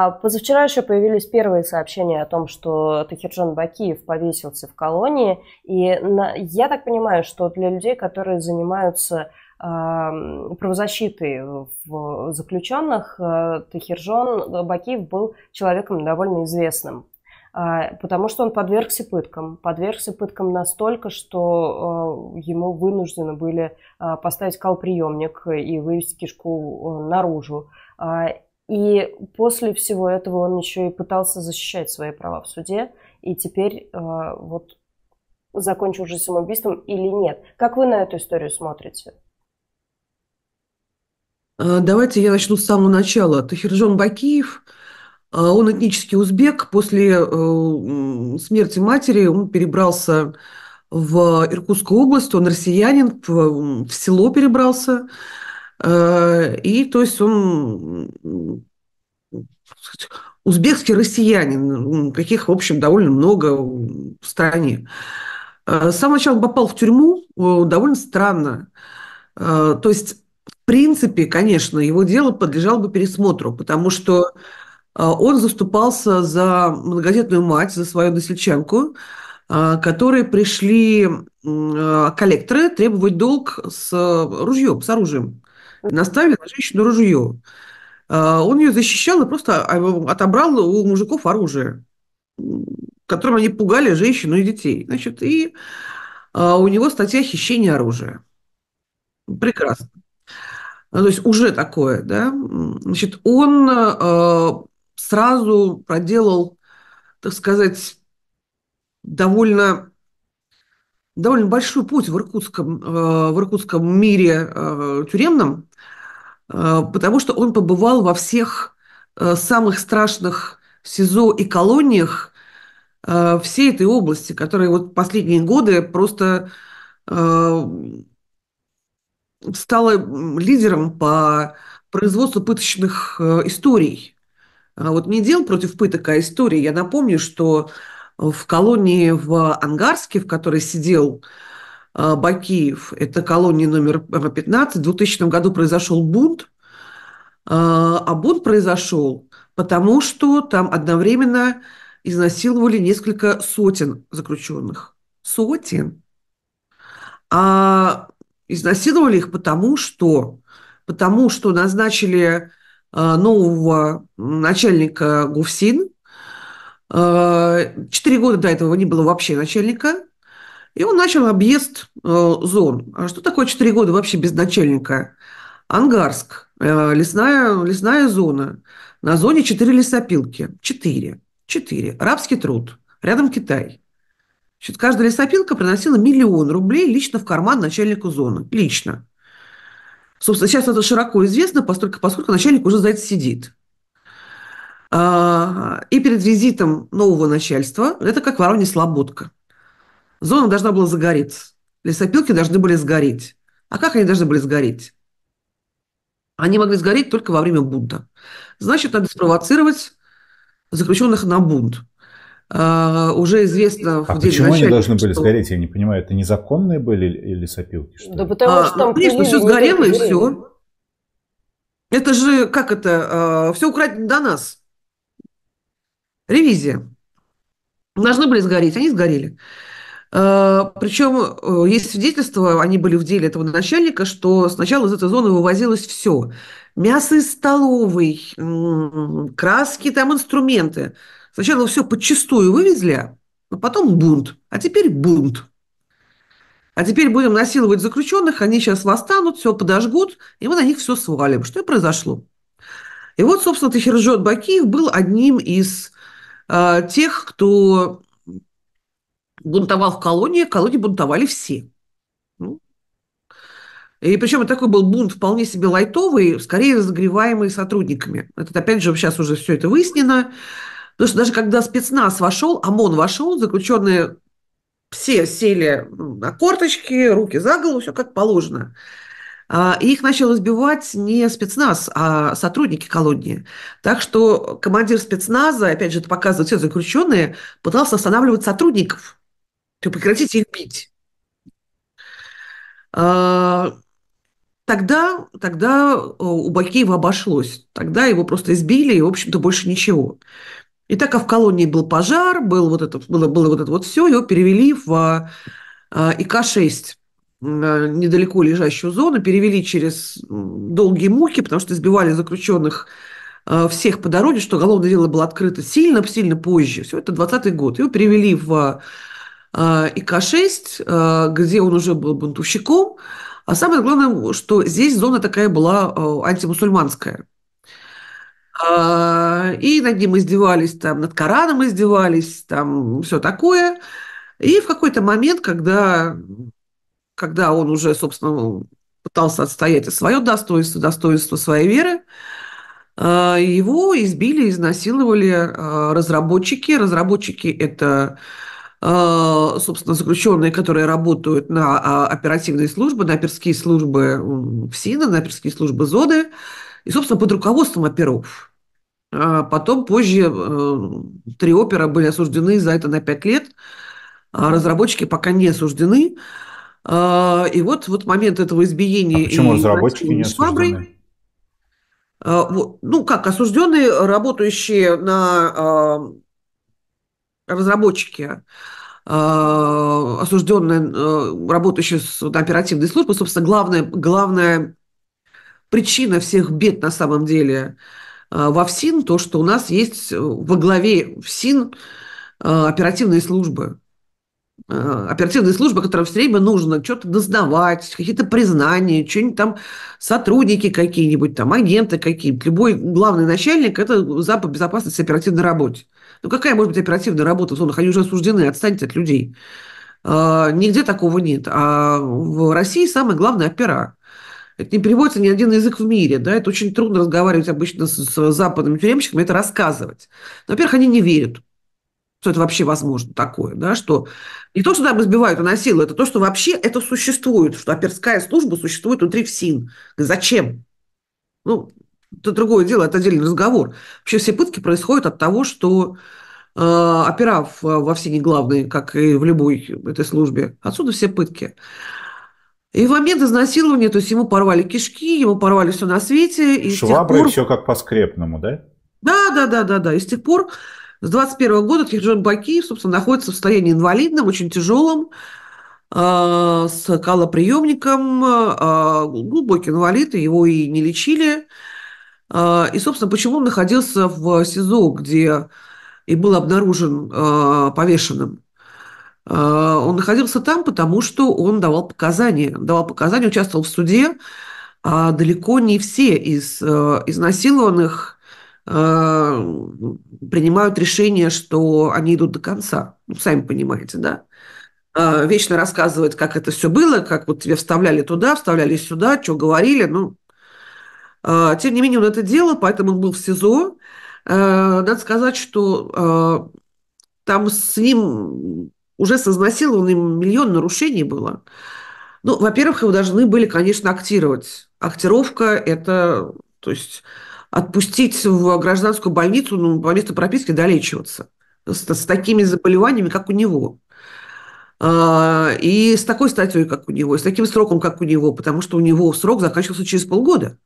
А позавчера еще появились первые сообщения о том, что Тахирджан Бакиев повесился в колонии. И на, я так понимаю, что для людей, которые занимаются правозащиты в заключенных, э, Тахиржон Бакиев был человеком довольно известным, а, потому что он подвергся пыткам. Подвергся пыткам настолько, что э, ему вынуждены были э, поставить колприемник и вывести кишку наружу. А, и после всего этого он еще и пытался защищать свои права в суде. И теперь э, вот закончил же самоубийством или нет. Как вы на эту историю смотрите? А, давайте я начну с самого начала. Тахирджон Бакиев, а, он этнический узбек. После э, смерти матери он перебрался в Иркутскую область. Он россиянин, в село перебрался. Э, и то есть он узбекский россиянин, каких, в общем, довольно много в стране. С э, самого начала попал в тюрьму э, довольно странно. То есть, в принципе, конечно, его дело подлежало бы пересмотру, потому что он заступался за многодетную мать, за свою досельчанку, которые пришли коллекторы требовать долг с ружьем, с оружием наставил на женщину ружье. А, он ее защищал и просто а, отобрал у мужиков оружие, которым они пугали женщину и детей. Значит, и а, у него статья хищения оружия. Прекрасно. Ну, то есть уже такое, да. Значит, он сразу проделал, так сказать, довольно довольно большой путь в иркутском, э, в иркутском мире э, тюремном, э, потому что он побывал во всех самых страшных СИЗО и колониях всей этой области, которая вот последние годы просто стала лидером по производству пыточных историй. А вот не дел против пыток, а истории. Я напомню, что в колонии в Ангарске, в которой сидел э, Бакиев, это колония номер 15, э, в 2000 году произошел бунт, э, а бунт произошел, потому что там одновременно изнасиловали несколько сотен заключенных. Сотен. А изнасиловали их потому что, потому что назначили нового начальника ГУФСИН, Э, четыре года до этого не было вообще начальника, и он начал объезд э, зон. А что такое четыре года вообще без начальника? Ангарск, э, лесная, лесная зона. На зоне четыре лесопилки. Четыре. Четыре. Рабский труд. Рядом Китай. Значит, каждая лесопилка приносила миллион рублей лично в карман начальнику зоны. Лично. Собственно, сейчас это широко известно, поскольку, поскольку начальник уже за это сидит. А, и перед визитом нового начальства, это как воронья слободка. Зона должна была загореться. Лесопилки должны были сгореть. А как они должны были сгореть? Они могли сгореть только во время бунта. Значит, надо спровоцировать заключенных на бунт. Uh, уже известно а в деле почему они должны были что... сгореть? Я не понимаю, это незаконные были лесопилки? сопилки? Что да потому а, что там... Ну, конечно, все сгорело и все. Это же, как это, а, все украдено до нас. Ревизия. Должны были сгореть, они сгорели. Э, Причем э, есть свидетельства, они были в деле этого начальника, что сначала из этой зоны вывозилось все. Мясо из столовой, краски, там инструменты. Сначала все подчистую вывезли, но а потом бунт. А теперь бунт. А теперь будем насиловать заключенных, они сейчас восстанут, все подожгут, и мы на них все свалим. Что и произошло. И вот, собственно, Тахиржот Бакиев был одним из а, тех, кто бунтовал в колонии, колонии бунтовали все. Ну. И причем такой был бунт вполне себе лайтовый, скорее разогреваемый сотрудниками. Это, опять же, сейчас уже все это выяснено. Потому что даже когда спецназ вошел, ОМОН вошел, заключенные все сели на корточки, руки за голову, все как положено. А, их начал избивать не спецназ, а сотрудники колонии. Так что командир спецназа, опять же, это показывают все заключенные, пытался останавливать сотрудников. То прекратите их бить. А, тогда, тогда э, у Бакеева обошлось. Тогда его просто избили, и, в общем-то, больше ничего. И так как в колонии был пожар, был вот это, было, было вот это вот все, его перевели в э, ИК-6. Э, недалеко лежащую зону, перевели через долгие муки, потому что избивали заключенных э, всех по дороге, что уголовное дело было открыто сильно-сильно позже. Все это 20 год. Его перевели в э, ИК-6, где он уже был бунтовщиком. А самое главное, что здесь зона такая была антимусульманская. И над ним издевались, там, над Кораном издевались, там, все такое. И в какой-то момент, когда когда он уже, собственно, пытался отстоять свое достоинство, достоинство своей веры, э, его избили, изнасиловали э, разработчики. Разработчики – это, э, собственно, заключенные, которые работают на а, оперативные службы, на оперские службы ФСИНа, на оперские службы ЗОДы, и, собственно, под руководством оперов. А потом позже три опера были осуждены за это на пять лет. А разработчики пока не осуждены. А, и вот, вот момент этого избиения. А почему разработчики не осуждены? Ну как, осужденные, работающие на а, разработчики, а, осужденные, работающие с оперативной службой, собственно, главная, главная причина всех бед на самом деле во ФСИН, то, что у нас есть э, во главе ФСИН оперативные службы. Э, оперативная служба, которая все время нужно что-то дознавать, какие-то признания, что-нибудь там, сотрудники какие-нибудь, там, агенты какие-нибудь. Любой главный начальник – это запад безопасности оперативной работе. Ну, какая может быть оперативная работа в зонах? Они уже осуждены, отстаньте от людей. Э, нигде такого нет. А в России самое главное – опера. Это не переводится ни один язык в мире. Да? Это очень трудно разговаривать обычно с, с западными тюремщиками, это рассказывать. Во-первых, они не верят что это вообще возможно такое, да, что не то, что там избивают, а насилуют, это то, что вообще это существует, что оперская служба существует внутри ФСИН. Зачем? Ну, это другое дело, это отдельный разговор. Вообще все пытки происходят от того, что э, опера в, э, во ФСИНе главные, как и в любой этой службе. Отсюда все пытки. И в момент изнасилования, то есть ему порвали кишки, ему порвали все на свете. И Швабры, пор... все как по скрепному, да? Да, да, да, да, да. И с тех пор с 21 года Киржон Баки, собственно, находится в состоянии инвалидном, очень тяжелом, а, с калоприемником, а, глубокий инвалид, его и не лечили. А, и, собственно, почему он находился в СИЗО, где и был обнаружен повешенным. Он находился там, потому что он давал показания. Давал показания, участвовал в суде. Далеко не все из изнасилованных Э, принимают решение, что они идут до конца. Ну, сами понимаете, да? Э, вечно рассказывать, как это все было, как вот тебе вставляли туда, вставляли сюда, что говорили. Ну, э, тем не менее, он это делал, поэтому он был в СИЗО. Надо сказать, что там с ним уже с изнасилованным миллион нарушений было. Ну, во-первых, его должны были, конечно, актировать. Актировка – это, то есть, отпустить в гражданскую больницу, ну, по месту прописки долечиваться с, с такими заболеваниями, как у него. А, и с такой статьей, как у него, и с таким сроком, как у него, потому что у него срок заканчивался через полгода.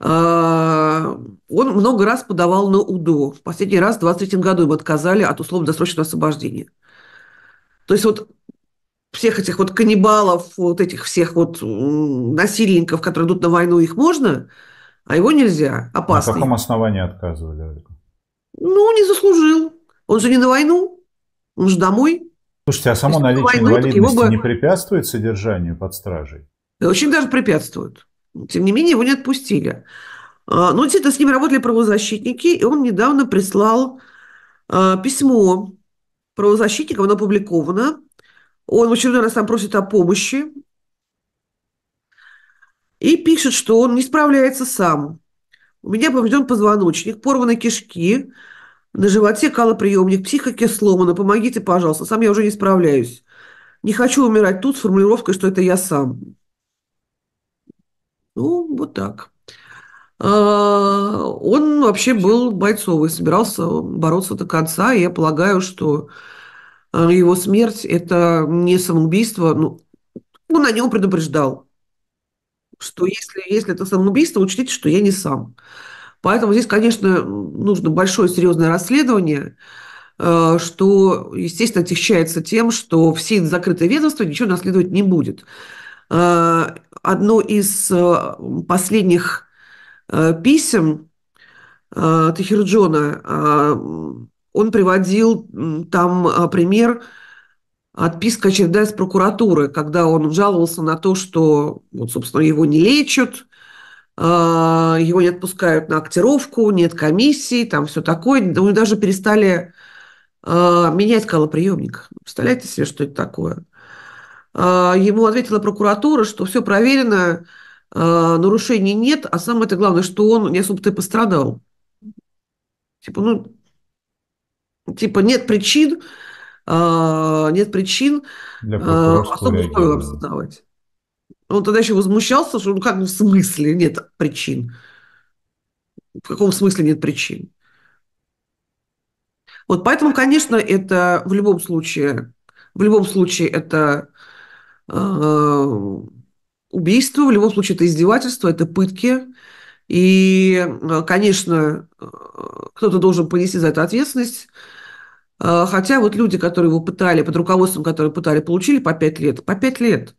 А, он много раз подавал на УДО. В последний раз в 23 году ему отказали от условно-досрочного освобождения. То есть вот всех этих вот каннибалов, вот этих всех вот насильников, которые идут на войну, их можно а его нельзя. Опасный. На каком основании отказывали? Ну, не заслужил. Он же не на войну, он же домой. Слушайте, а само наличие войну, инвалидности его... не препятствует содержанию под стражей? Очень даже препятствует. Тем не менее, его не отпустили. А, Но ну, действительно, с ним работали правозащитники, и он недавно прислал а, письмо правозащитникам, оно опубликовано. Он в очередной раз там просит о помощи, и пишет, что он не справляется сам. У меня поврежден позвоночник, порваны кишки, на животе калоприемник, психика сломана, помогите, пожалуйста, сам я уже не справляюсь. Не хочу умирать тут с формулировкой, что это я сам. Ну, вот так. А, он вообще был бойцовый, собирался бороться до конца, и я полагаю, что а, его смерть – это не самоубийство. Ну, он о нем предупреждал что если, если это самоубийство, учтите, что я не сам. Поэтому здесь, конечно, нужно большое серьезное расследование, э, что, естественно, отягчается тем, что все закрытые ведомства ничего наследовать не будет. Э, одно из э, последних писем Тахирджона, он приводил там пример отписка очередная из прокуратуры, когда он жаловался на то, что, вот, собственно, его не лечат, а, его не отпускают на актировку, нет комиссии, там все такое. У него даже перестали а, менять колоприемник. Представляете себе, что это такое? А, ему ответила прокуратура, что все проверено, нарушений нет, а самое это главное, что он не особо-то и пострадал. Типа, ну, типа нет причин, а, нет причин а, особо условия обосновать. Он тогда еще возмущался, что ну как в смысле нет причин? В каком смысле нет причин? Вот поэтому, конечно, это в любом случае, в любом случае это э, убийство, в любом случае это издевательство, это пытки. И, конечно, кто-то должен понести за это ответственность. А, хотя вот люди, которые его пытали, под руководством которые пытали, получили по пять лет. По пять лет.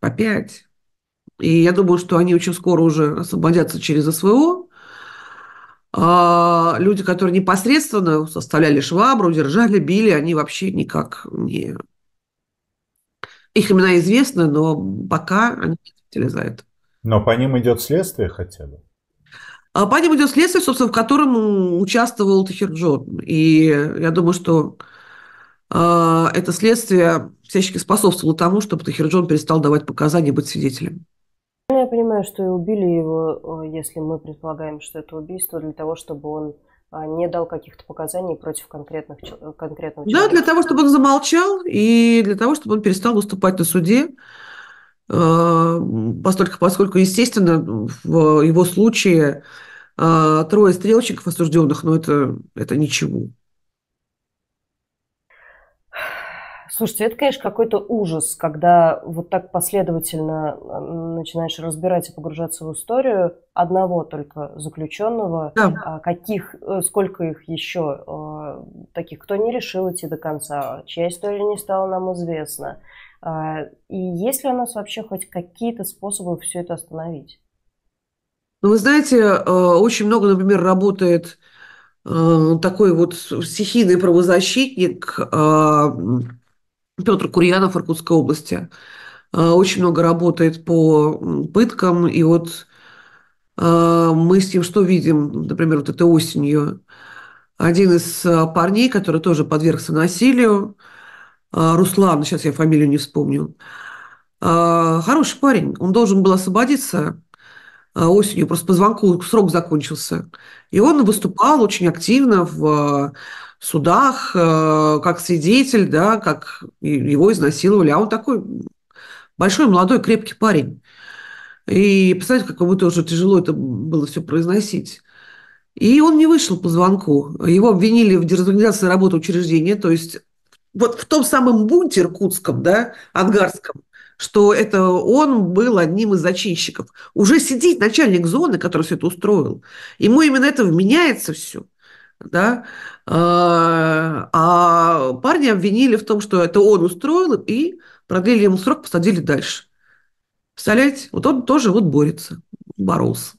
По пять. И я думаю, что они очень скоро уже освободятся через СВО. А, люди, которые непосредственно составляли швабру, держали, били, они вообще никак не... Их имена известны, но пока они не за это. Но по ним идет следствие хотя бы. А ним идет следствие, собственно, в котором участвовал Тахир Джон, И я думаю, что а, это следствие всячески способствовало тому, чтобы Тахир Джон перестал давать показания быть свидетелем. Ну, я понимаю, что и убили его, а, если мы предполагаем, что это убийство, для того, чтобы он а, не дал каких-то показаний против конкретных, конкретного человека. Да, для того, чтобы он замолчал и для того, чтобы он перестал выступать на суде. Э, поскольку, поскольку естественно, в его случае э, трое стрелочников осужденных, но ну, это, это ничего. Слушайте, это, конечно, какой-то ужас, когда вот так последовательно начинаешь разбирать и погружаться в историю одного только заключенного, да. А каких, э, сколько их еще таких, кто не решил идти до конца, чья история не стала нам известна. А, и есть ли у нас вообще хоть какие-то способы все это остановить? Ну, вы знаете, а, очень много, например, работает а, такой вот стихийный правозащитник Петр Курьянов Иркутской области. Очень много работает по пыткам, и вот мы с ним что видим, например, вот этой осенью? Один из парней, который тоже подвергся насилию, а, Руслан, сейчас я фамилию не вспомню. А, хороший парень, он должен был освободиться а, осенью, просто по звонку срок закончился. И он выступал очень активно в судах, как свидетель, да, как его изнасиловали. А он такой большой, молодой, крепкий парень. И представляете, как ему тоже тяжело это было все произносить. И он не вышел по звонку. Его обвинили в дезорганизации работы учреждения, то есть вот в том самом бунте иркутском, да, ангарском, что это он был одним из зачинщиков. Уже сидит начальник зоны, который все это устроил. Ему именно это вменяется все. Да? А, а парни обвинили в том, что это он устроил, и продлили ему срок, посадили дальше. Представляете? Вот он тоже вот борется, боролся.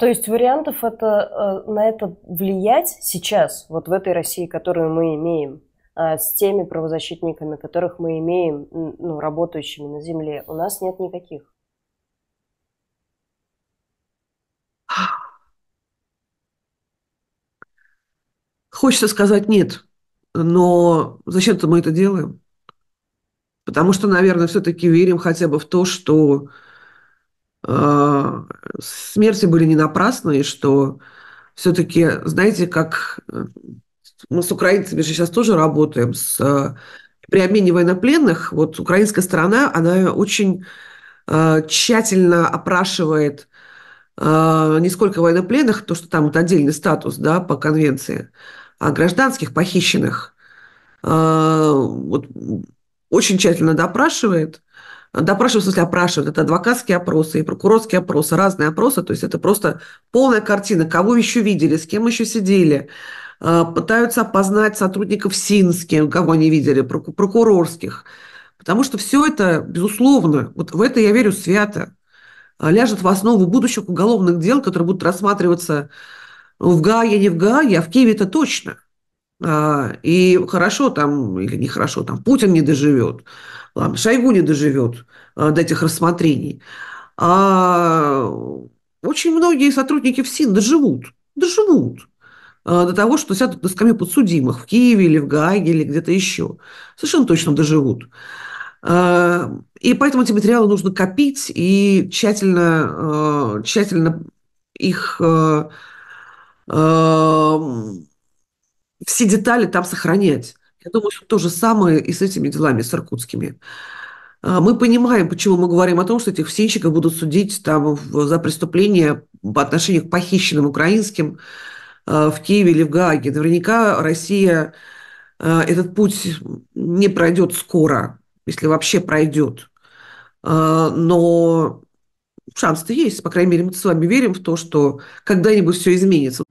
То есть вариантов это, э, на это влиять сейчас, вот в этой России, которую мы имеем, а, с теми правозащитниками, которых мы имеем, ну, работающими на земле, у нас нет никаких. Хочется сказать нет, но зачем-то мы это делаем? Потому что, наверное, все-таки верим хотя бы в то, что а, смерти были не напрасны, и что все-таки, знаете, как э, мы с украинцами же сейчас тоже работаем, с, а, при обмене военнопленных, вот украинская сторона, она очень а, тщательно опрашивает не сколько военнопленных, то, что там вот отдельный статус да, по конвенции, а гражданских похищенных. вот, очень тщательно допрашивает – допрашивают, в смысле опрашивают, это адвокатские опросы и прокурорские опросы, разные опросы, то есть это просто полная картина, кого еще видели, с кем еще сидели, а, пытаются опознать сотрудников СИН, кого они видели, прокурорских, потому что все это, безусловно, вот в это я верю свято, а, ляжет в основу будущих уголовных дел, которые будут рассматриваться в ГАИе, не в ГАИе, а в Киеве это точно – а, и хорошо там, или нехорошо, там Путин не доживет, ладно, Шойгу не доживет а, до этих рассмотрений. А очень многие сотрудники ФСИН доживут, доживут а, до того, что сядут на скамью подсудимых в Киеве или в Гааге или где-то еще. Совершенно точно доживут. И поэтому эти материалы нужно копить и тщательно, тщательно их все детали там сохранять. Я думаю, что то же самое и с этими делами, с иркутскими. А, мы понимаем, почему мы говорим о том, что этих всенщиков будут судить там за преступления по отношению к похищенным украинским а, в Киеве или в Гааге. Наверняка Россия а, этот путь не пройдет скоро, если вообще пройдет. Но шанс-то есть, по крайней мере, мы с вами верим в то, что когда-нибудь все изменится.